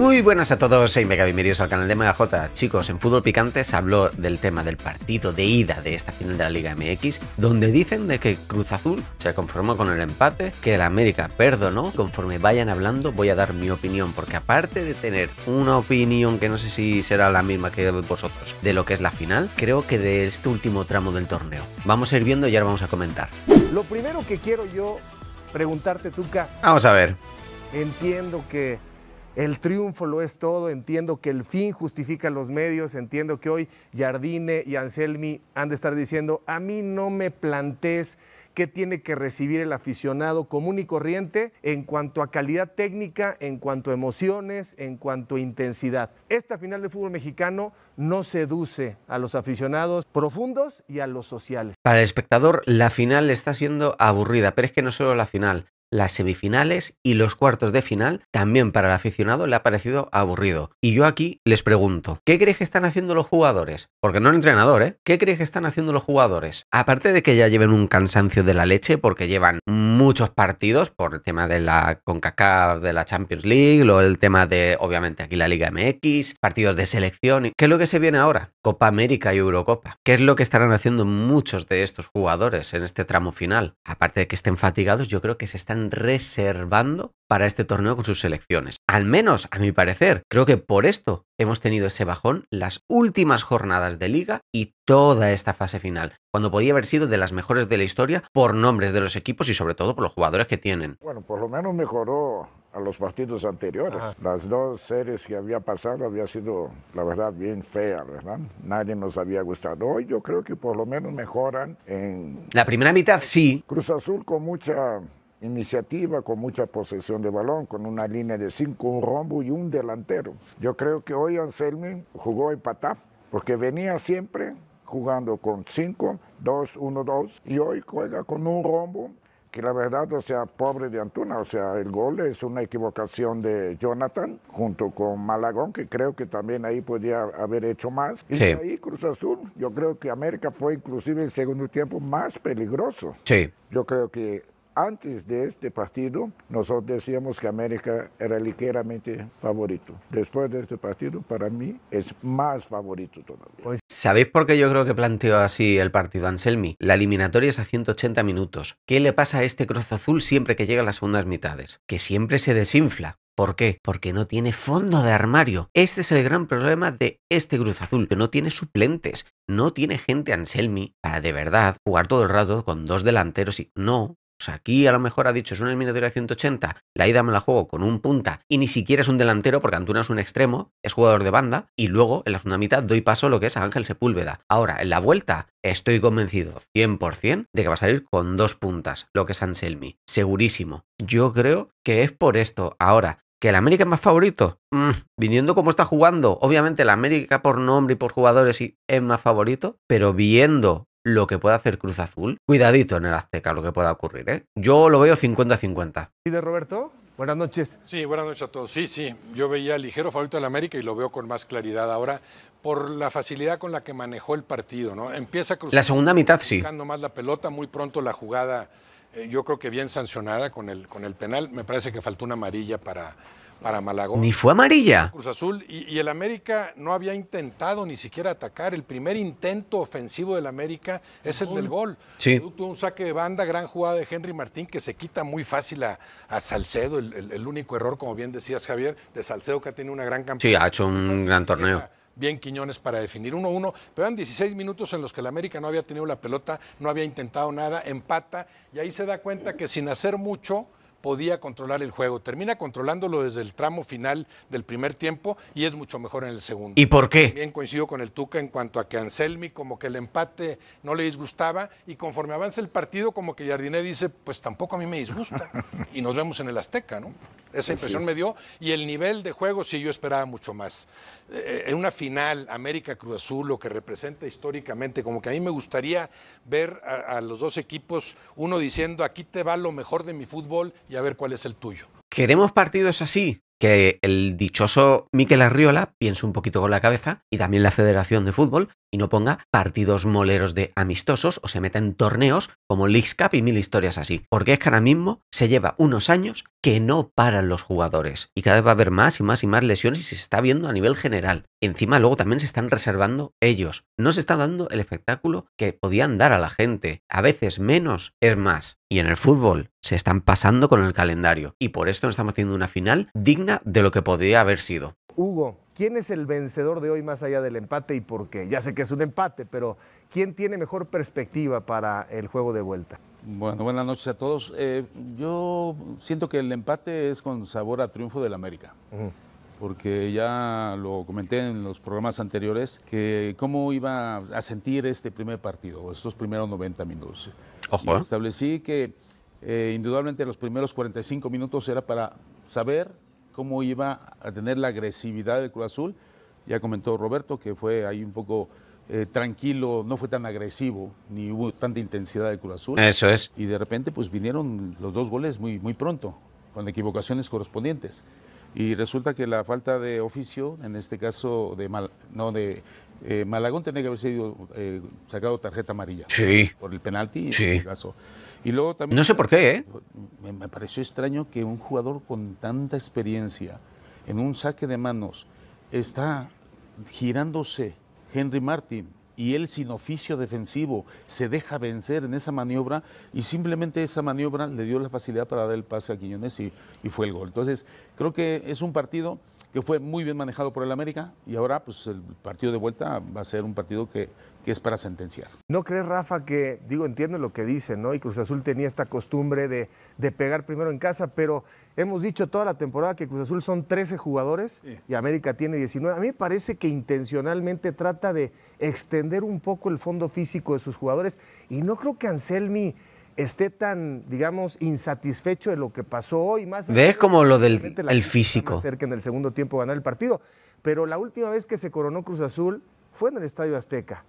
Muy buenas a todos, y Mega, bienvenidos al canal de MegaJ. Chicos, en Fútbol Picante se habló del tema del partido de ida de esta final de la Liga MX, donde dicen de que Cruz Azul se conformó con el empate, que el América perdonó. Conforme vayan hablando voy a dar mi opinión, porque aparte de tener una opinión que no sé si será la misma que vosotros de lo que es la final, creo que de este último tramo del torneo. Vamos a ir viendo y ahora vamos a comentar. Lo primero que quiero yo preguntarte, Tuca. Vamos a ver. Entiendo que el triunfo lo es todo, entiendo que el fin justifica los medios, entiendo que hoy Jardine y Anselmi han de estar diciendo, a mí no me plantees qué tiene que recibir el aficionado común y corriente en cuanto a calidad técnica, en cuanto a emociones, en cuanto a intensidad. Esta final de fútbol mexicano no seduce a los aficionados profundos y a los sociales. Para el espectador, la final está siendo aburrida, pero es que no solo la final, las semifinales y los cuartos de final también para el aficionado le ha parecido aburrido. Y yo aquí les pregunto, ¿qué crees que están haciendo los jugadores? Porque no el entrenador, ¿eh? ¿Qué crees que están haciendo los jugadores? Aparte de que ya lleven un cansancio de la leche porque llevan muchos partidos por el tema de la CONCACAF, de la Champions League, o el tema de, obviamente, aquí la Liga MX, partidos de selección. ¿Qué es lo que se viene ahora? Copa América y Eurocopa. ¿Qué es lo que estarán haciendo muchos de estos jugadores en este tramo final? Aparte de que estén fatigados, yo creo que se están reservando para este torneo con sus selecciones. Al menos, a mi parecer, creo que por esto hemos tenido ese bajón las últimas jornadas de liga y toda esta fase final, cuando podía haber sido de las mejores de la historia por nombres de los equipos y sobre todo por los jugadores que tienen. Bueno, por lo menos mejoró a los partidos anteriores. Las dos series que había pasado había sido, la verdad, bien fea, ¿verdad? Nadie nos había gustado. Hoy yo creo que por lo menos mejoran en... La primera mitad sí. Cruz Azul con mucha iniciativa, con mucha posesión de balón, con una línea de cinco, un rombo y un delantero. Yo creo que hoy Anselmi jugó empatar porque venía siempre jugando con cinco, 2, uno, dos, y hoy juega con un rombo que la verdad, o sea, pobre de Antuna, o sea, el gol es una equivocación de Jonathan junto con Malagón, que creo que también ahí podía haber hecho más. Y ahí Cruz Azul, yo creo que América fue inclusive el segundo tiempo más peligroso. Sí. Yo creo que antes de este partido, nosotros decíamos que América era ligeramente favorito. Después de este partido, para mí, es más favorito todavía. Pues, ¿Sabéis por qué yo creo que planteó así el partido Anselmi? La eliminatoria es a 180 minutos. ¿Qué le pasa a este Cruz Azul siempre que llega a las segundas mitades? Que siempre se desinfla. ¿Por qué? Porque no tiene fondo de armario. Este es el gran problema de este Cruz Azul, que no tiene suplentes, no tiene gente Anselmi para de verdad jugar todo el rato con dos delanteros y no, aquí a lo mejor ha dicho, es una eliminatoria de 180, la ida me la juego con un punta y ni siquiera es un delantero porque Antuna es un extremo, es jugador de banda y luego en la segunda mitad doy paso a lo que es Ángel Sepúlveda. Ahora, en la vuelta estoy convencido 100% de que va a salir con dos puntas, lo que es Anselmi, segurísimo. Yo creo que es por esto. Ahora, ¿Que el América es más favorito? Mm, viniendo como está jugando, obviamente el América por nombre y por jugadores es más favorito, pero viendo lo que pueda hacer Cruz Azul, cuidadito en el Azteca lo que pueda ocurrir. ¿eh? Yo lo veo 50-50. ¿Y de Roberto? Buenas noches. Sí, buenas noches a todos. Sí, sí, yo veía ligero favorito del América y lo veo con más claridad ahora por la facilidad con la que manejó el partido, ¿no? Empieza Cruz La segunda mitad sí. más la pelota, muy pronto la jugada eh, yo creo que bien sancionada con el con el penal, me parece que faltó una amarilla para para Malagón. Ni fue amarilla. Cruz Azul y, el América no había intentado ni siquiera atacar. El primer intento ofensivo del América es el del gol. Sí. Tuvo un saque de banda, gran jugada de Henry Martín que se quita muy fácil a, Salcedo. El, único error, como bien decías Javier, de Salcedo que ha tenido una gran campaña. Sí, ha hecho un gran torneo bien Quiñones para definir 1-1, pero eran 16 minutos en los que el América no había tenido la pelota, no había intentado nada, empata, y ahí se da cuenta que sin hacer mucho, podía controlar el juego. Termina controlándolo desde el tramo final del primer tiempo y es mucho mejor en el segundo. ¿Y por qué? Bien coincido con el Tuca en cuanto a que Anselmi como que el empate no le disgustaba y conforme avanza el partido como que Jardiné dice, pues tampoco a mí me disgusta y nos vemos en el Azteca, ¿no? Esa impresión me dio y el nivel de juego sí yo esperaba mucho más. Eh, eh, en una final América Cruz Azul, lo que representa históricamente, como que a mí me gustaría ver a los dos equipos, uno diciendo, aquí te va lo mejor de mi fútbol y a ver cuál es el tuyo. Queremos partidos así, que el dichoso Miquel Arriola piense un poquito con la cabeza y también la Federación de Fútbol y no ponga partidos moleros de amistosos o se meta en torneos como League Cup y mil historias así. Porque es que ahora mismo se lleva unos años que no paran los jugadores y cada vez va a haber más y más y más lesiones y se está viendo a nivel general. encima luego también se están reservando ellos. No se está dando el espectáculo que podían dar a la gente. A veces menos es más. Y en el fútbol se están pasando con el calendario y por esto no estamos teniendo una final digna de lo que podría haber sido. Hugo, ¿Quién es el vencedor de hoy más allá del empate y por qué? Ya sé que es un empate, pero ¿quién tiene mejor perspectiva para el juego de vuelta? Bueno, buenas noches a todos. Eh, yo siento que el empate es con sabor a triunfo del América. Porque ya lo comenté en los programas anteriores, que cómo iba a sentir este primer partido, estos primeros 90 minutos. Establecí que eh, indudablemente los primeros 45 minutos era para saber cómo iba a tener la agresividad del Cruz Azul. Ya comentó Roberto que fue ahí un poco eh, tranquilo, no fue tan agresivo, ni hubo tanta intensidad del Cruz Azul. Eso es. Y de repente pues vinieron los dos goles muy, muy pronto, con equivocaciones correspondientes y resulta que la falta de oficio, en este caso de mal, no de eh, Malagón tenía que haber sido eh, sacado tarjeta amarilla sí. por el penalti sí. Este caso. Y luego también no sé por qué, ¿eh? me, me pareció extraño que un jugador con tanta experiencia en un saque de manos está girándose Henry Martin y él sin oficio defensivo se deja vencer en esa maniobra y simplemente esa maniobra le dio la facilidad para dar el pase a Quiñones y, y fue el gol. Entonces, creo que es un partido que fue muy bien manejado por el América y ahora pues el partido de vuelta va a ser un partido que, es para sentenciar. ¿No crees, Rafa, que, digo, entiendo lo que dicen, ¿no? Y Cruz Azul tenía esta costumbre de, pegar primero en casa, pero hemos dicho toda la temporada que Cruz Azul son 13 jugadores y América tiene 19. A mí me parece que intencionalmente trata de extender un poco el fondo físico de sus jugadores y no creo que Anselmi esté tan, digamos, insatisfecho de lo que pasó hoy. Más ¿Ves como lo del físico? Cerca en el segundo tiempo ganar el partido. Pero la última vez que se coronó Cruz Azul fue en el Estadio Azteca.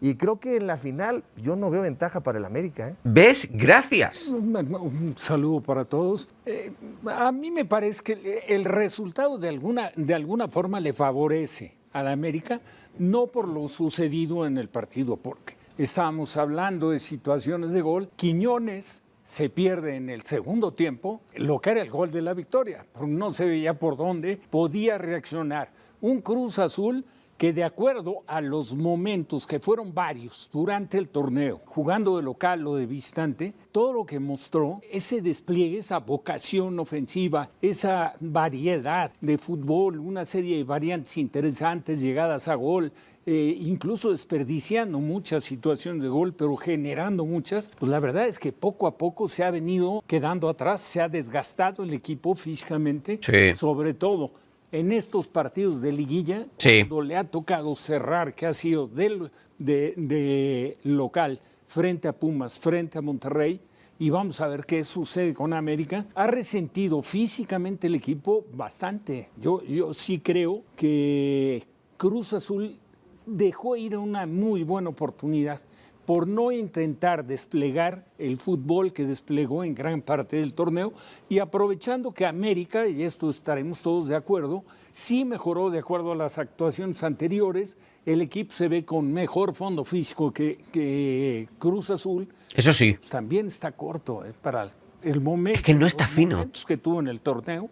Y creo que en la final yo no veo ventaja para el América. ¿eh? ¿Ves? Gracias. Un, saludo para todos. Eh, a mí me parece que el resultado de alguna, de alguna forma le favorece al América, no por lo sucedido en el partido, porque estábamos hablando de situaciones de gol. Quiñones se pierde en el segundo tiempo lo que era el gol de la victoria, no se veía por dónde podía reaccionar. Un Cruz Azul que de acuerdo a los momentos que fueron varios durante el torneo, jugando de local o de distante, todo lo que mostró, ese despliegue, esa vocación ofensiva, esa variedad de fútbol, una serie de variantes interesantes, llegadas a gol, eh, incluso desperdiciando muchas situaciones de gol, pero generando muchas, pues la verdad es que poco a poco se ha venido quedando atrás, se ha desgastado el equipo físicamente, sobre todo en estos partidos de liguilla, cuando le ha tocado cerrar, que ha sido de, local frente a Pumas, frente a Monterrey, y vamos a ver qué sucede con América. Ha resentido físicamente el equipo bastante. Yo, yo sí creo que Cruz Azul dejó ir una muy buena oportunidad por no intentar desplegar el fútbol que desplegó en gran parte del torneo y aprovechando que América, y esto estaremos todos de acuerdo, sí mejoró de acuerdo a las actuaciones anteriores, el equipo se ve con mejor fondo físico que, Cruz Azul. Eso sí. Pues, también está corto eh, para el momento. que no está fino. Que tuvo en el torneo,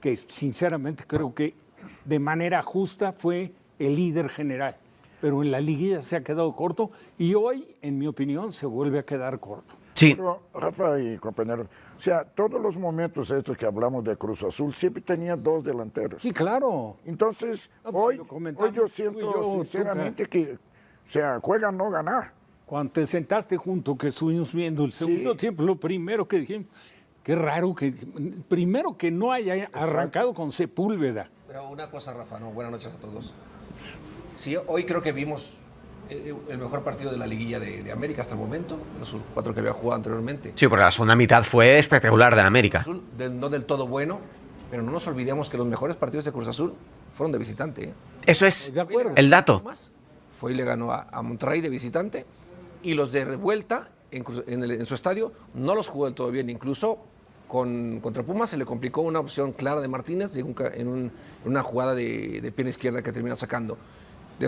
que sinceramente creo que de manera justa fue el líder general pero en la liguilla se ha quedado corto y hoy, en mi opinión, se vuelve a quedar corto. Sí. Rafa y compañero, o sea, todos los momentos estos que hablamos de Cruz Azul siempre tenía dos delanteros. Sí, claro. Entonces, ah, pues, hoy, hoy, yo siento sinceramente que, o sea, juega no ganar. Cuando te sentaste junto, que estuvimos viendo el segundo tiempo, lo primero que dije, qué raro que, primero que no haya arrancado con Sepúlveda. Pero una cosa, Rafa, no, buenas noches a todos. Sí, hoy creo que vimos eh, eh, el mejor partido de la liguilla de, América hasta el momento, los cuatro que había jugado anteriormente. Sí, porque la segunda mitad fue espectacular de la América. no del todo bueno, pero no nos olvidemos que los mejores partidos de Cruz Azul fueron de visitante. ¿eh? Eso es el dato. Fue y le ganó a, Monterrey de visitante y los de revuelta en, su estadio no los jugó del todo bien, incluso con, contra Pumas se le complicó una opción clara de Martínez en, una jugada de, de pierna izquierda que termina sacando.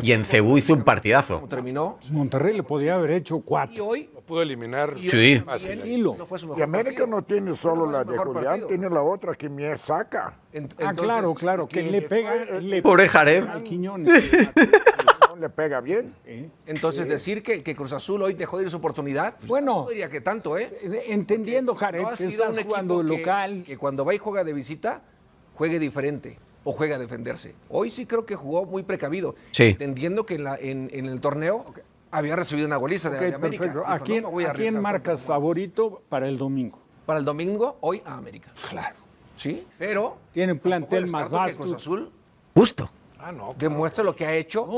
Y en Cebú hizo un partidazo. Terminó. Monterrey le podía haber hecho cuatro. Y hoy lo pudo eliminar. Sí. No y América no tiene solo la de Julián, tiene la otra que me saca. ah, claro, claro, que, le pega. Le Pobre Jarem. Al Quiñones. le pega bien. Entonces, decir que, que, Cruz Azul hoy dejó de ir su oportunidad, pues, bueno, no diría que tanto, ¿eh? eh, eh entendiendo, Jared, no que jugando local. Que cuando va y juega de visita, juegue diferente o juega a defenderse. Hoy sí creo que jugó muy precavido, sí. entendiendo que en, la, en, el torneo había recibido una goliza de, América. ¿A quién, ¿a quién marcas favorito para el domingo? Para el domingo, hoy a América. Claro. Sí, pero... Tiene un plantel más vasto. Azul... Justo. Ah, Demuestra lo que ha hecho.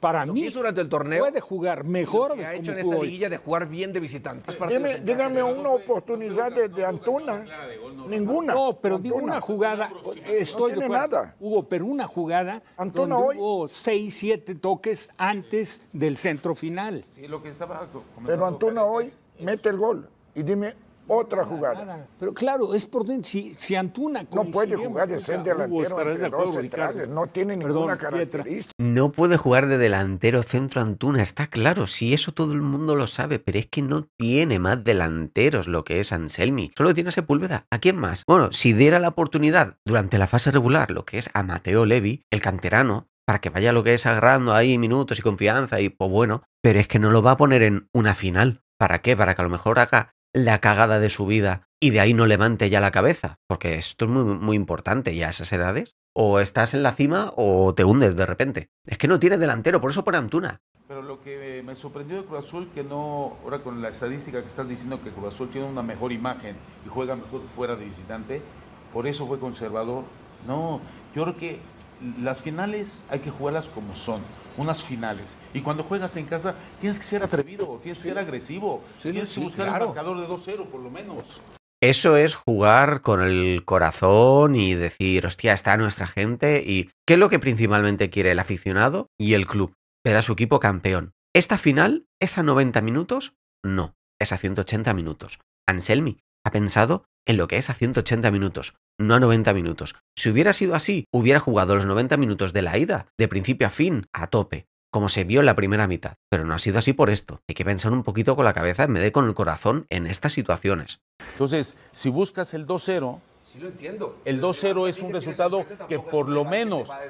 para mí. durante el torneo. Puede jugar mejor. que ha hecho en esta liguilla de jugar bien de visitantes. dígame una oportunidad de, Antuna. Ninguna. No, pero una jugada. Eh, estoy de nada. Hugo, pero una jugada Antuna hoy. hubo seis, siete toques antes del centro final. Pero Antuna hoy mete el gol. Y dime otra jugada. Pero claro, es por Si, Antuna No puede jugar de delantero no tiene ninguna característica. No puede jugar de delantero centro Antuna, está claro, si eso todo el mundo lo sabe, pero es que no tiene más delanteros lo que es Anselmi. Solo tiene Sepúlveda. ¿A quién más? Bueno, si diera la oportunidad durante la fase regular, lo que es a Mateo Levi, el canterano, para que vaya lo que es agarrando ahí minutos y confianza y pues bueno, pero es que no lo va a poner en una final. ¿Para qué? Para que a lo mejor haga la cagada de su vida y de ahí no levante ya la cabeza, porque esto es muy, muy importante ya a esas edades. O estás en la cima o te hundes de repente. Es que no tiene delantero, por eso por Antuna. Pero lo que me sorprendió de Cruz Azul, que no, ahora con la estadística que estás diciendo que Cruz Azul tiene una mejor imagen y juega mejor fuera de visitante, por eso fue conservador. No, yo creo que las finales hay que jugarlas como son unas finales. Y cuando juegas en casa, tienes que ser atrevido, tienes que ser agresivo, tienes que buscar el marcador de 2-0 por lo menos. Eso es jugar con el corazón y decir, hostia, está nuestra gente y qué es lo que principalmente quiere el aficionado y el club, ver a su equipo campeón. Esta final es a 90 minutos, no, es a 180 minutos. Anselmi ha pensado en lo que es a 180 minutos, no a 90 minutos. Si hubiera sido así, hubiera jugado los 90 minutos de la ida, de principio a fin, a tope, como se vio en la primera mitad. Pero no ha sido así por esto. Hay que pensar un poquito con la cabeza en vez de con el corazón en estas situaciones. Entonces, si buscas el 2-0, Sí lo entiendo. El 2-0 es un resultado que por lo menos... Ah,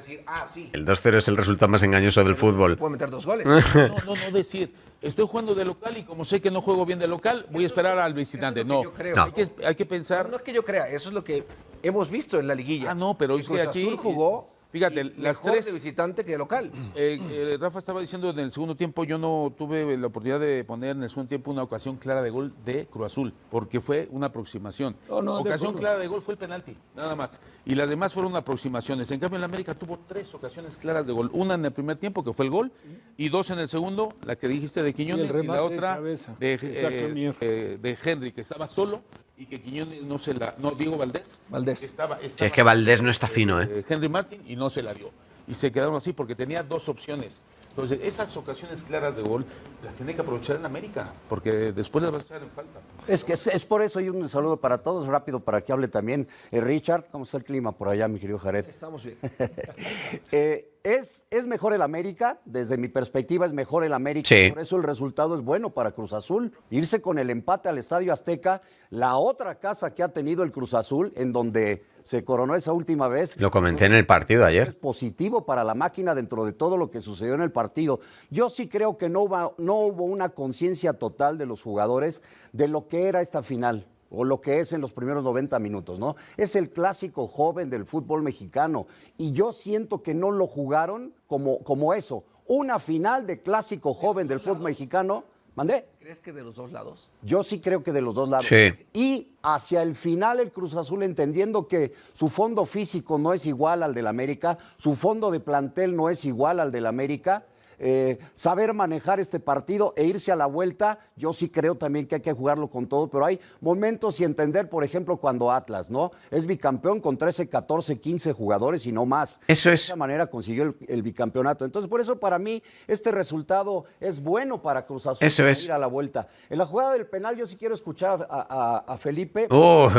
el 2-0 es el resultado más engañoso del fútbol. Puedo meter dos goles. No, no, no decir, estoy jugando de local y como sé que no juego bien de local, voy a esperar al visitante. no, Hay, que, hay que pensar... No es que yo crea, eso es lo que hemos visto en la liguilla. Ah, no, pero hoy que aquí... jugó Fíjate, las mejor tres de visitante que de local. Eh, eh, Rafa estaba diciendo en el segundo tiempo, yo no tuve la oportunidad de poner en el segundo tiempo una ocasión clara de gol de Cruz Azul, porque fue una aproximación. No, ocasión clara de gol fue el penalti, nada más. Y las demás fueron aproximaciones. En cambio, en la América tuvo tres ocasiones claras de gol. Una en el primer tiempo, que fue el gol, y dos en el segundo, la que dijiste de Quiñones, y, la otra eh, de Henry, que estaba solo y que Quiñones no se la. No, Diego Valdés. Valdés. Estaba, es que Valdés no está eh, fino, ¿eh? ¿eh? Henry Martin y no se la dio. Y se quedaron así porque tenía dos opciones. Entonces, esas ocasiones claras de gol las tiene que aprovechar en América, porque después las va a estar en falta. Es que es, por eso y un saludo para todos, rápido para que hable también. Eh, Richard, ¿cómo está el clima por allá, mi querido Jared? Estamos bien. es, mejor el América, desde mi perspectiva es mejor el América, por eso el resultado es bueno para Cruz Azul. Irse con el empate al Estadio Azteca, la otra casa que ha tenido el Cruz Azul, en donde se coronó esa última vez. Lo comenté en el partido ayer. Es positivo para la máquina dentro de todo lo que sucedió en el partido. Yo sí creo que no no hubo una conciencia total de los jugadores de lo que era esta final o lo que es en los primeros 90 minutos, ¿no? Es el clásico joven del fútbol mexicano y yo siento que no lo jugaron como, como eso. Una final de clásico joven del fútbol mexicano. ¿Mandé? ¿Crees que de los dos lados? Yo sí creo que de los dos lados. Sí. Y hacia el final el Cruz Azul, entendiendo que su fondo físico no es igual al del América, su fondo de plantel no es igual al del América, eh, saber manejar este partido e irse a la vuelta, yo sí creo también que hay que jugarlo con todo, pero hay momentos y entender, por ejemplo, cuando Atlas, ¿no? Es bicampeón con 13, 14, 15 jugadores y no más. Eso es. De esa manera consiguió el, bicampeonato. Entonces, por eso para mí este resultado es bueno para Cruz Azul ir a la vuelta. En la jugada del penal yo sí quiero escuchar a, Felipe.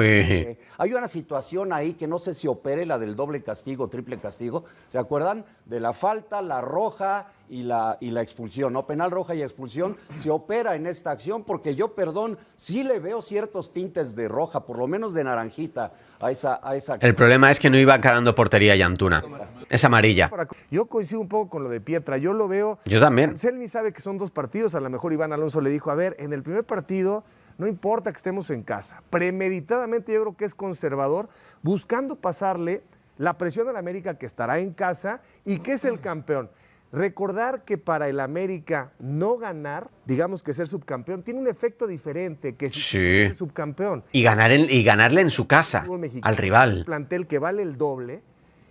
Eh, hay una situación ahí que no sé si opere la del doble castigo, triple castigo. ¿Se acuerdan? De la falta, la roja y la, y la expulsión, ¿no? Penal roja y expulsión se opera en esta acción porque yo, perdón, sí le veo ciertos tintes de roja, por lo menos de naranjita a esa... El problema es que no iba cargando portería antuna Es amarilla. Yo coincido un poco con lo de Pietra, yo lo veo... Yo también. me sabe que son dos partidos, a lo mejor Iván Alonso le dijo, a ver, en el primer partido... No importa que estemos en casa. Premeditadamente yo creo que es conservador, buscando pasarle la presión a la América que estará en casa y que es el campeón. Recordar que para el América no ganar, digamos que ser subcampeón, tiene un efecto diferente que ser subcampeón. Y, ganar y ganarle en su casa al rival. Un plantel que vale el doble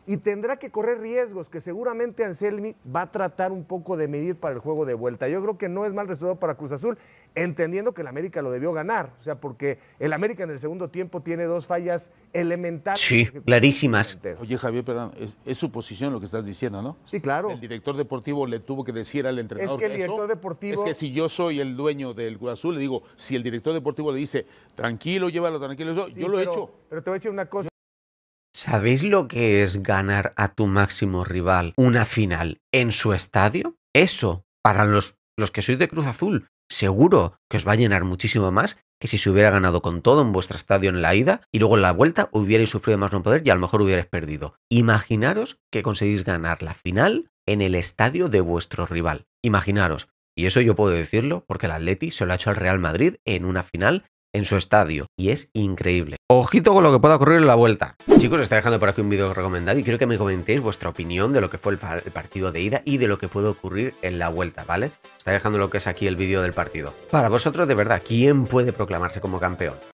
y tendrá que correr riesgos que seguramente Anselmi va a tratar un poco de medir para el juego de vuelta. Yo creo que no es mal resultado para Cruz Azul, entendiendo que el América lo debió ganar, o sea, porque el América en el segundo tiempo tiene dos fallas elementales. Sí, clarísimas. Oye, Javier, perdón, es, su posición lo que estás diciendo, ¿no? Sí, claro. El director deportivo le tuvo que decir al entrenador. Es que el director deportivo. Es que si yo soy el dueño del Cruz Azul, le digo, si el director deportivo le dice, tranquilo, llévalo tranquilo, yo lo he hecho. Pero te voy a decir una cosa. ¿Sabéis lo que es ganar a tu máximo rival una final en su estadio? Eso, para los, los que sois de Cruz Azul, seguro que os va a llenar muchísimo más que si se hubiera ganado con todo en vuestro estadio en la ida y luego en la vuelta hubierais sufrido más no poder y a lo mejor hubierais perdido. Imaginaros que conseguís ganar la final en el estadio de vuestro rival. Imaginaros. Y eso yo puedo decirlo porque el Atleti se lo ha hecho al Real Madrid en una final en su estadio. Y es increíble. Ojito con lo que pueda ocurrir en la vuelta. Chicos, os estoy dejando por aquí un vídeo recomendado y quiero que me comentéis vuestra opinión de lo que fue el, partido de ida y de lo que puede ocurrir en la vuelta, ¿vale? Os estoy dejando lo que es aquí el vídeo del partido. Para vosotros, de verdad, ¿quién puede proclamarse como campeón?